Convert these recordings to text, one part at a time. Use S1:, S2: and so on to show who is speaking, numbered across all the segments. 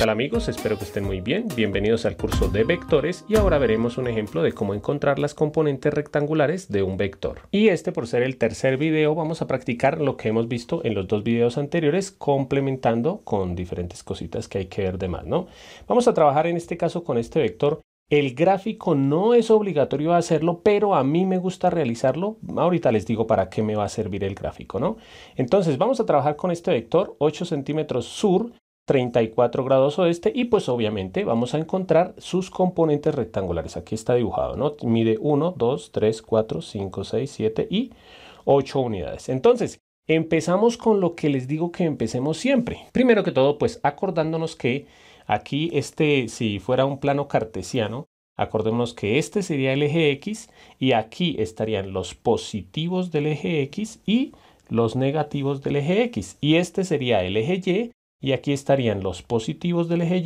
S1: Hola amigos? Espero que estén muy bien. Bienvenidos al curso de vectores y ahora veremos un ejemplo de cómo encontrar las componentes rectangulares de un vector. Y este por ser el tercer video vamos a practicar lo que hemos visto en los dos videos anteriores complementando con diferentes cositas que hay que ver de más, ¿no? Vamos a trabajar en este caso con este vector el gráfico no es obligatorio hacerlo, pero a mí me gusta realizarlo. Ahorita les digo para qué me va a servir el gráfico, ¿no? Entonces vamos a trabajar con este vector 8 centímetros sur 34 grados oeste y pues obviamente vamos a encontrar sus componentes rectangulares. Aquí está dibujado, ¿no? Mide 1, 2, 3, 4, 5, 6, 7 y 8 unidades. Entonces, empezamos con lo que les digo que empecemos siempre. Primero que todo, pues acordándonos que aquí este, si fuera un plano cartesiano, acordémonos que este sería el eje X y aquí estarían los positivos del eje X y los negativos del eje X. Y este sería el eje Y y aquí estarían los positivos del eje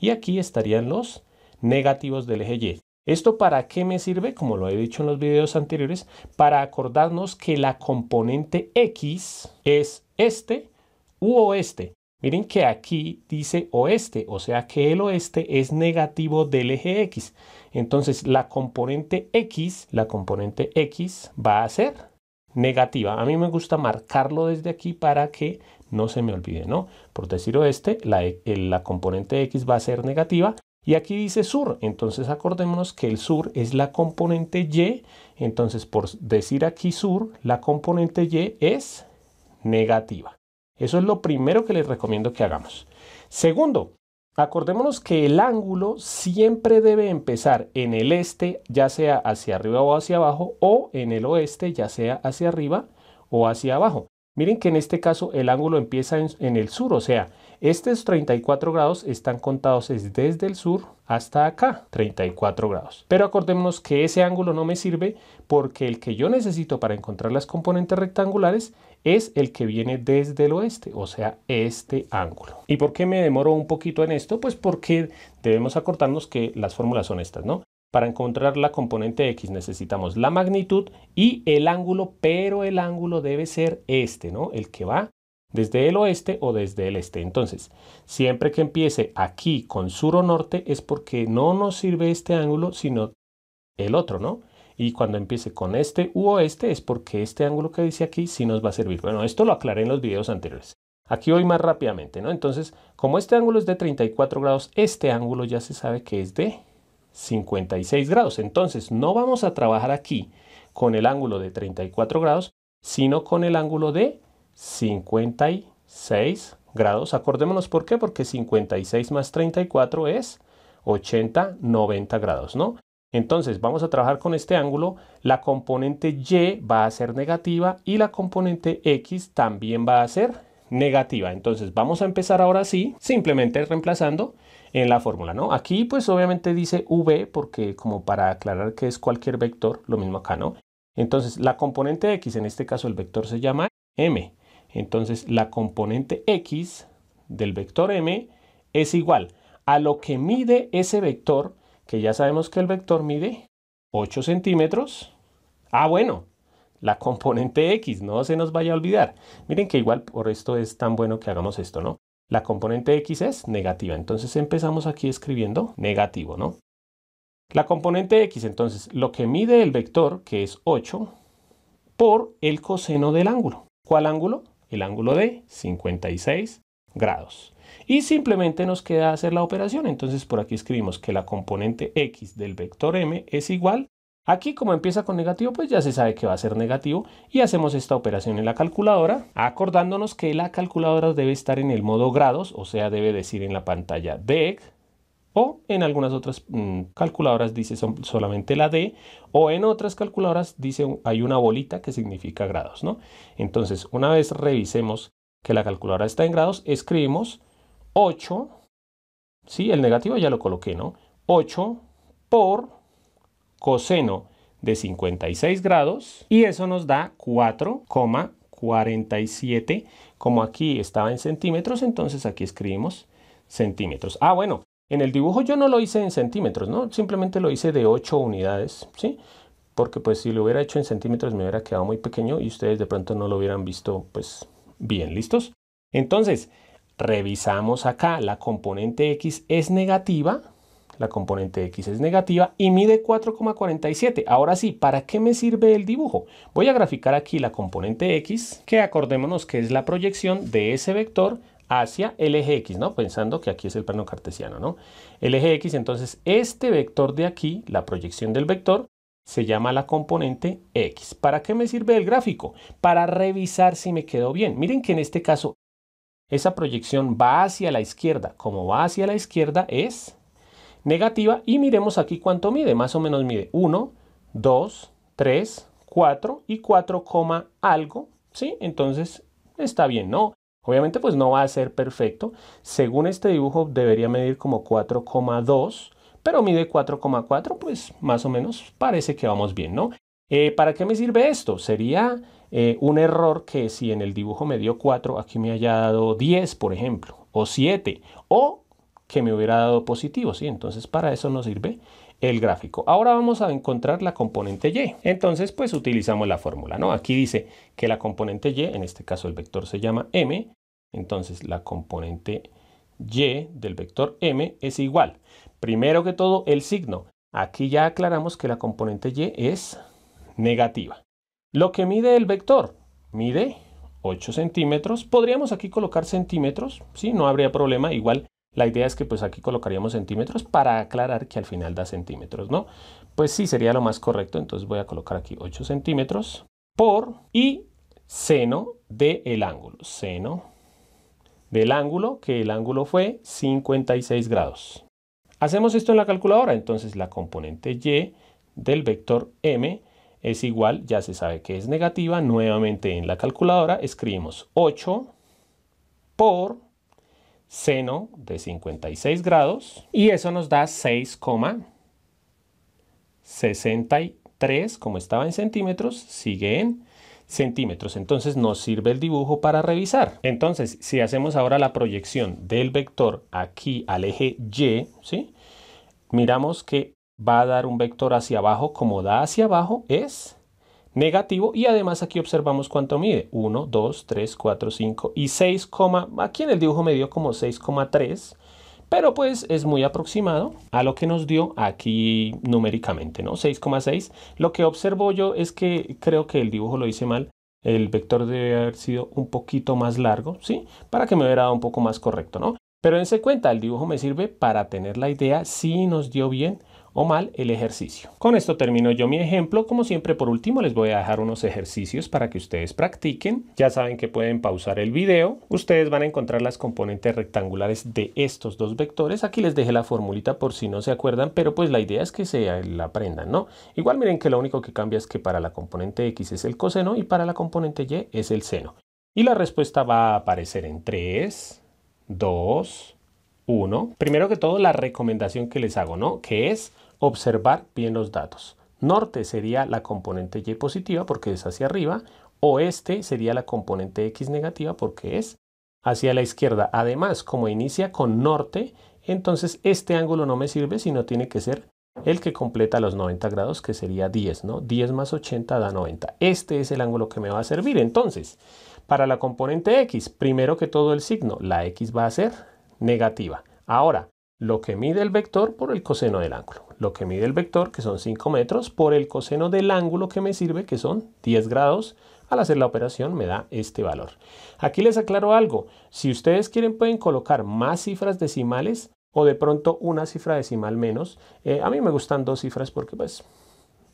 S1: Y y aquí estarían los negativos del eje Y. ¿Esto para qué me sirve? Como lo he dicho en los videos anteriores, para acordarnos que la componente X es este u oeste. Miren que aquí dice oeste, o sea que el oeste es negativo del eje X. Entonces la componente X, la componente X va a ser negativa. A mí me gusta marcarlo desde aquí para que no se me olvide, ¿no? Por decir oeste, e, la, componente X va a ser negativa y aquí dice sur, entonces acordémonos que el sur es la componente Y, entonces por decir aquí sur, la componente Y es negativa. Eso es lo primero que les recomiendo que hagamos. Segundo, acordémonos que el ángulo siempre debe empezar en el este, ya sea hacia arriba o hacia abajo, o en el oeste, ya sea hacia arriba o hacia abajo. Miren que en este caso el ángulo empieza en, el sur, o sea, estos 34 grados están contados desde el sur hasta acá, 34 grados. Pero acordémonos que ese ángulo no me sirve porque el que yo necesito para encontrar las componentes rectangulares es el que viene desde el oeste, o sea, este ángulo. ¿Y por qué me demoro un poquito en esto? Pues porque debemos acordarnos que las fórmulas son estas, ¿no? Para encontrar la componente x necesitamos la magnitud y el ángulo, pero el ángulo debe ser este, ¿no? El que va desde el oeste o desde el este. Entonces, siempre que empiece aquí con sur o norte es porque no nos sirve este ángulo, sino el otro, ¿no? Y cuando empiece con este u oeste es porque este ángulo que dice aquí sí nos va a servir. Bueno, esto lo aclaré en los videos anteriores. Aquí voy más rápidamente, ¿no? Entonces, como este ángulo es de 34 grados, este ángulo ya se sabe que es de 56 grados. Entonces no vamos a trabajar aquí con el ángulo de 34 grados, sino con el ángulo de 56 grados. Acordémonos por qué, porque 56 más 34 es 80, 90 grados, ¿no? Entonces vamos a trabajar con este ángulo, la componente Y va a ser negativa y la componente X también va a ser negativa. Entonces vamos a empezar ahora sí, simplemente reemplazando en la fórmula, ¿no? Aquí pues obviamente dice V porque como para aclarar que es cualquier vector, lo mismo acá, ¿no? Entonces la componente X, en este caso el vector se llama M. Entonces la componente X del vector M es igual a lo que mide ese vector, que ya sabemos que el vector mide 8 centímetros. Ah, bueno, la componente X, no se nos vaya a olvidar. Miren que igual por esto es tan bueno que hagamos esto, ¿no? La componente X es negativa, entonces empezamos aquí escribiendo negativo, ¿no? La componente X, entonces, lo que mide el vector, que es 8, por el coseno del ángulo. ¿Cuál ángulo? El ángulo de 56 grados. Y simplemente nos queda hacer la operación, entonces por aquí escribimos que la componente X del vector M es igual Aquí como empieza con negativo, pues ya se sabe que va a ser negativo y hacemos esta operación en la calculadora, acordándonos que la calculadora debe estar en el modo grados, o sea, debe decir en la pantalla DEC, o en algunas otras mm, calculadoras dice solamente la D, o en otras calculadoras dice hay una bolita que significa grados, ¿no? Entonces, una vez revisemos que la calculadora está en grados, escribimos 8, ¿sí? El negativo ya lo coloqué, ¿no? 8 por coseno de 56 grados y eso nos da 4,47 como aquí estaba en centímetros entonces aquí escribimos centímetros ah bueno en el dibujo yo no lo hice en centímetros no simplemente lo hice de 8 unidades sí porque pues si lo hubiera hecho en centímetros me hubiera quedado muy pequeño y ustedes de pronto no lo hubieran visto pues bien listos entonces revisamos acá la componente x es negativa la componente X es negativa y mide 4,47. Ahora sí, ¿para qué me sirve el dibujo? Voy a graficar aquí la componente X, que acordémonos que es la proyección de ese vector hacia el eje X, ¿no? Pensando que aquí es el plano cartesiano, ¿no? El eje X, entonces, este vector de aquí, la proyección del vector, se llama la componente X. ¿Para qué me sirve el gráfico? Para revisar si me quedó bien. Miren que en este caso, esa proyección va hacia la izquierda. Como va hacia la izquierda, es negativa y miremos aquí cuánto mide, más o menos mide 1, 2, 3, 4 y 4, algo, ¿sí? Entonces está bien, ¿no? Obviamente pues no va a ser perfecto, según este dibujo debería medir como 4,2, pero mide 4,4, pues más o menos parece que vamos bien, ¿no? Eh, ¿Para qué me sirve esto? Sería eh, un error que si en el dibujo me dio 4, aquí me haya dado 10, por ejemplo, o 7, o que me hubiera dado positivo, ¿sí? Entonces para eso nos sirve el gráfico. Ahora vamos a encontrar la componente y. Entonces, pues utilizamos la fórmula, ¿no? Aquí dice que la componente y, en este caso el vector se llama m, entonces la componente y del vector m es igual. Primero que todo, el signo. Aquí ya aclaramos que la componente y es negativa. Lo que mide el vector, mide 8 centímetros. Podríamos aquí colocar centímetros, ¿sí? No habría problema, igual la idea es que pues aquí colocaríamos centímetros para aclarar que al final da centímetros, ¿no? Pues sí, sería lo más correcto. Entonces voy a colocar aquí 8 centímetros por y seno del ángulo. Seno del ángulo, que el ángulo fue 56 grados. Hacemos esto en la calculadora. Entonces la componente y del vector m es igual, ya se sabe que es negativa. Nuevamente en la calculadora escribimos 8 por seno de 56 grados y eso nos da 6,63 como estaba en centímetros, sigue en centímetros. Entonces nos sirve el dibujo para revisar. Entonces si hacemos ahora la proyección del vector aquí al eje Y, ¿sí? miramos que va a dar un vector hacia abajo como da hacia abajo es negativo y además aquí observamos cuánto mide 1, 2, 3, 4, 5 y 6, aquí en el dibujo me dio como 6,3 pero pues es muy aproximado a lo que nos dio aquí numéricamente, ¿no? 6,6. Lo que observo yo es que creo que el dibujo lo hice mal. El vector debe haber sido un poquito más largo, ¿sí? Para que me hubiera dado un poco más correcto, ¿no? Pero dense cuenta, el dibujo me sirve para tener la idea si nos dio bien mal el ejercicio. Con esto termino yo mi ejemplo. Como siempre, por último, les voy a dejar unos ejercicios para que ustedes practiquen. Ya saben que pueden pausar el video. Ustedes van a encontrar las componentes rectangulares de estos dos vectores. Aquí les dejé la formulita por si no se acuerdan, pero pues la idea es que se la aprendan, ¿no? Igual miren que lo único que cambia es que para la componente x es el coseno y para la componente y es el seno. Y la respuesta va a aparecer en 3, 2, 1. Primero que todo, la recomendación que les hago, ¿no? Que es observar bien los datos. Norte sería la componente y positiva porque es hacia arriba, oeste sería la componente x negativa porque es hacia la izquierda. Además, como inicia con norte, entonces este ángulo no me sirve, sino tiene que ser el que completa los 90 grados, que sería 10, ¿no? 10 más 80 da 90. Este es el ángulo que me va a servir. Entonces, para la componente x, primero que todo el signo, la x va a ser negativa. Ahora, lo que mide el vector por el coseno del ángulo lo que mide el vector, que son 5 metros, por el coseno del ángulo que me sirve, que son 10 grados. Al hacer la operación me da este valor. Aquí les aclaro algo. Si ustedes quieren pueden colocar más cifras decimales o de pronto una cifra decimal menos. Eh, a mí me gustan dos cifras porque pues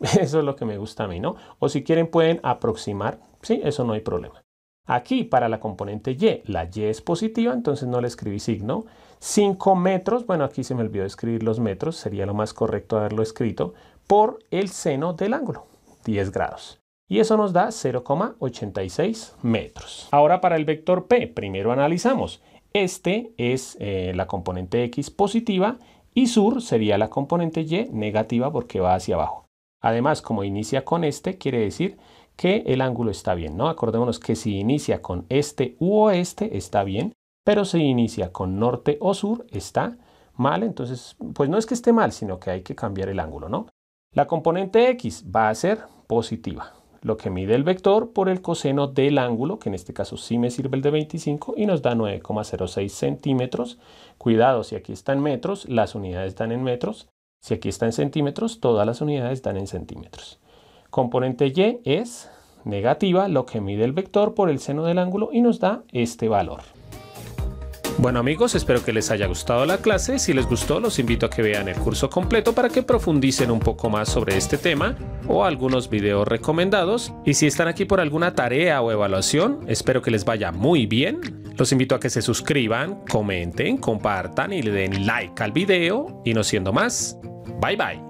S1: eso es lo que me gusta a mí, ¿no? O si quieren pueden aproximar. Sí, eso no hay problema. Aquí para la componente y, la y es positiva, entonces no le escribí signo. 5 metros, bueno aquí se me olvidó escribir los metros, sería lo más correcto haberlo escrito, por el seno del ángulo, 10 grados. Y eso nos da 0,86 metros. Ahora para el vector P, primero analizamos. Este es eh, la componente X positiva y sur sería la componente Y negativa porque va hacia abajo. Además, como inicia con este, quiere decir que el ángulo está bien, ¿no? Acordémonos que si inicia con este u oeste está bien, pero si inicia con norte o sur está mal, entonces pues no es que esté mal, sino que hay que cambiar el ángulo, ¿no? La componente x va a ser positiva, lo que mide el vector por el coseno del ángulo, que en este caso sí me sirve el de 25, y nos da 9,06 centímetros. Cuidado, si aquí está en metros, las unidades están en metros. Si aquí está en centímetros, todas las unidades están en centímetros. Componente y es negativa, lo que mide el vector por el seno del ángulo y nos da este valor. Bueno amigos, espero que les haya gustado la clase, si les gustó los invito a que vean el curso completo para que profundicen un poco más sobre este tema o algunos videos recomendados y si están aquí por alguna tarea o evaluación, espero que les vaya muy bien, los invito a que se suscriban, comenten, compartan y le den like al video y no siendo más, bye bye.